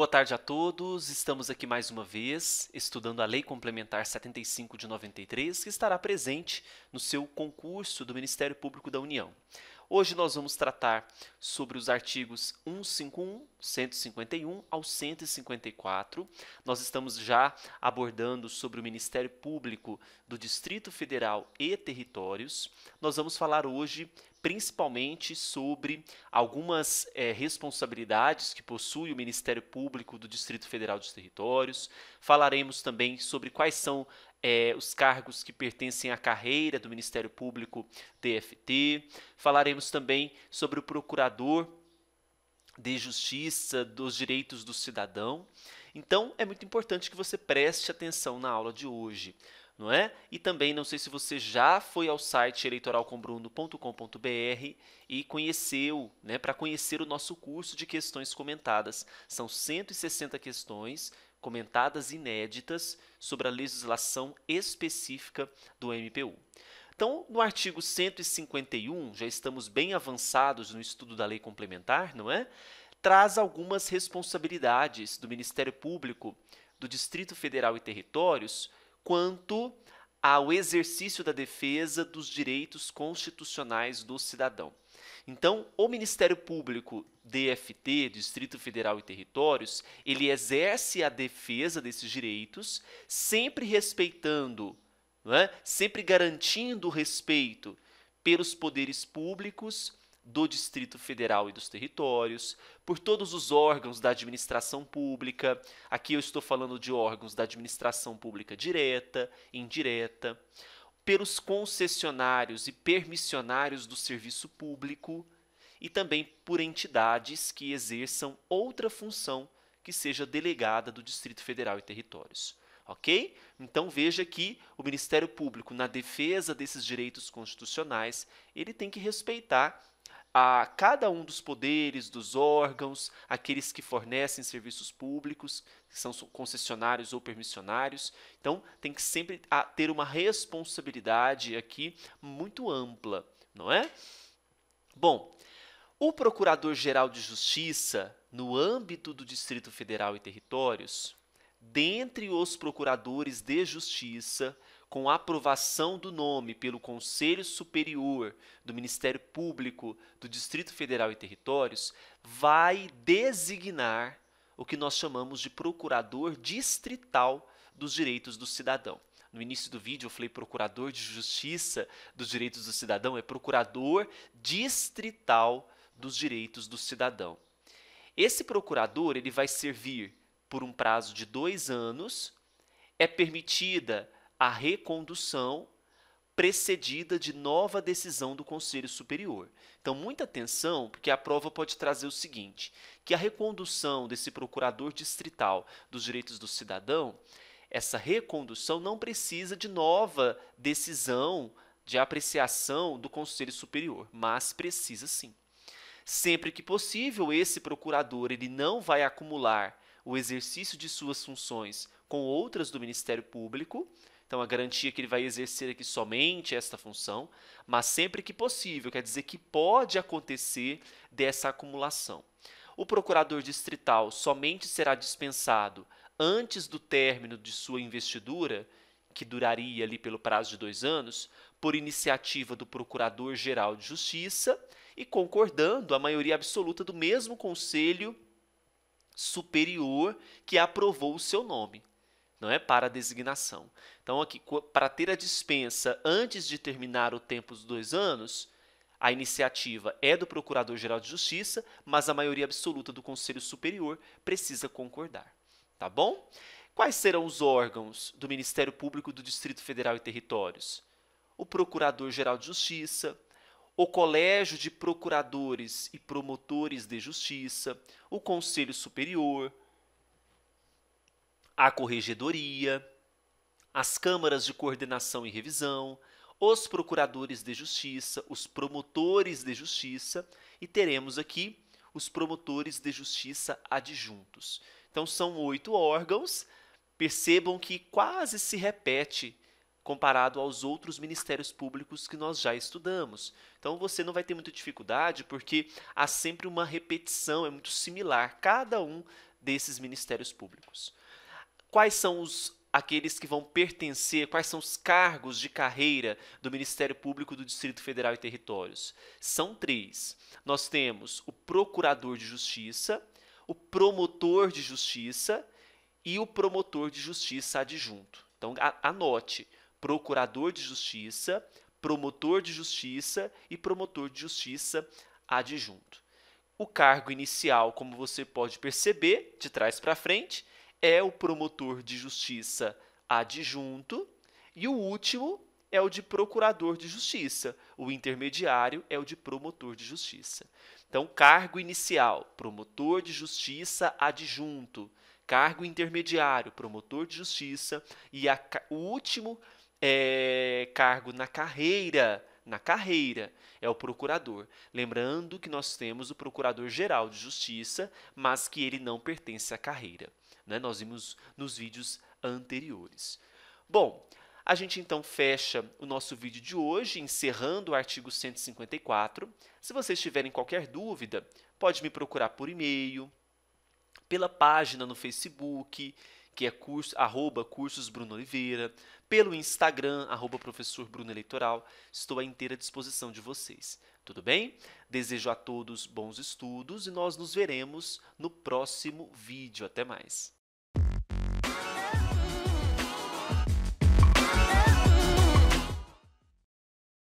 Boa tarde a todos. Estamos aqui mais uma vez estudando a Lei Complementar 75 de 93, que estará presente no seu concurso do Ministério Público da União. Hoje nós vamos tratar sobre os artigos 151, 151 ao 154. Nós estamos já abordando sobre o Ministério Público do Distrito Federal e Territórios. Nós vamos falar hoje principalmente sobre algumas é, responsabilidades que possui o Ministério Público do Distrito Federal dos Territórios. Falaremos também sobre quais são é, os cargos que pertencem à carreira do Ministério Público TFT. Falaremos também sobre o Procurador de Justiça dos Direitos do Cidadão. Então, é muito importante que você preste atenção na aula de hoje não é? E também não sei se você já foi ao site eleitoralcombruno.com.br e conheceu, né, para conhecer o nosso curso de questões comentadas. São 160 questões comentadas inéditas sobre a legislação específica do MPU. Então, no artigo 151, já estamos bem avançados no estudo da lei complementar, não é? Traz algumas responsabilidades do Ministério Público do Distrito Federal e Territórios quanto ao exercício da defesa dos direitos constitucionais do cidadão. Então, o Ministério Público DFT, Distrito Federal e Territórios, ele exerce a defesa desses direitos, sempre respeitando, é? sempre garantindo o respeito pelos poderes públicos do Distrito Federal e dos Territórios, por todos os órgãos da administração pública. Aqui eu estou falando de órgãos da administração pública direta, indireta, pelos concessionários e permissionários do serviço público e também por entidades que exerçam outra função que seja delegada do Distrito Federal e Territórios. Ok? Então veja que o Ministério Público, na defesa desses direitos constitucionais, ele tem que respeitar a cada um dos poderes, dos órgãos, aqueles que fornecem serviços públicos, que são concessionários ou permissionários. Então, tem que sempre ter uma responsabilidade aqui muito ampla, não é? Bom, o Procurador-Geral de Justiça, no âmbito do Distrito Federal e Territórios, dentre os procuradores de justiça, com aprovação do nome pelo Conselho Superior do Ministério Público do Distrito Federal e Territórios, vai designar o que nós chamamos de procurador distrital dos direitos do cidadão. No início do vídeo eu falei procurador de justiça dos direitos do cidadão, é procurador distrital dos direitos do cidadão. Esse procurador ele vai servir por um prazo de dois anos, é permitida a recondução precedida de nova decisão do Conselho Superior. Então, muita atenção, porque a prova pode trazer o seguinte: que a recondução desse procurador distrital dos direitos do cidadão, essa recondução não precisa de nova decisão de apreciação do Conselho Superior, mas precisa sim. Sempre que possível, esse procurador ele não vai acumular o exercício de suas funções com outras do Ministério Público, então a garantia é que ele vai exercer aqui somente esta função, mas sempre que possível, quer dizer que pode acontecer dessa acumulação. O procurador distrital somente será dispensado antes do término de sua investidura, que duraria ali pelo prazo de dois anos, por iniciativa do Procurador-Geral de Justiça e concordando a maioria absoluta do mesmo Conselho Superior que aprovou o seu nome não é para a designação. Então, aqui, para ter a dispensa antes de terminar o tempo dos dois anos, a iniciativa é do Procurador-Geral de Justiça, mas a maioria absoluta do Conselho Superior precisa concordar. Tá bom? Quais serão os órgãos do Ministério Público do Distrito Federal e Territórios? O Procurador-Geral de Justiça, o Colégio de Procuradores e Promotores de Justiça, o Conselho Superior, a Corregedoria, as câmaras de coordenação e revisão, os procuradores de justiça, os promotores de justiça e teremos aqui os promotores de justiça adjuntos. Então são oito órgãos. Percebam que quase se repete comparado aos outros ministérios públicos que nós já estudamos. Então você não vai ter muita dificuldade porque há sempre uma repetição, é muito similar cada um desses ministérios públicos quais são os aqueles que vão pertencer, quais são os cargos de carreira do Ministério Público do Distrito Federal e Territórios? São três. Nós temos o Procurador de Justiça, o Promotor de Justiça e o Promotor de Justiça adjunto. Então, anote: Procurador de Justiça, Promotor de Justiça e Promotor de Justiça adjunto. O cargo inicial, como você pode perceber, de trás para frente, é o promotor de justiça adjunto e o último é o de procurador de justiça. O intermediário é o de promotor de justiça. Então, cargo inicial, promotor de justiça adjunto. Cargo intermediário, promotor de justiça. E a, o último é, cargo na carreira, na carreira, é o procurador. Lembrando que nós temos o procurador-geral de justiça, mas que ele não pertence à carreira. Né? Nós vimos nos vídeos anteriores. Bom, a gente então fecha o nosso vídeo de hoje, encerrando o artigo 154. Se vocês tiverem qualquer dúvida, pode me procurar por e-mail, pela página no Facebook, que é curso, arroba cursos Bruno Oliveira, pelo Instagram, arroba professor Bruno Eleitoral. Estou à inteira disposição de vocês. Tudo bem? Desejo a todos bons estudos e nós nos veremos no próximo vídeo. Até mais!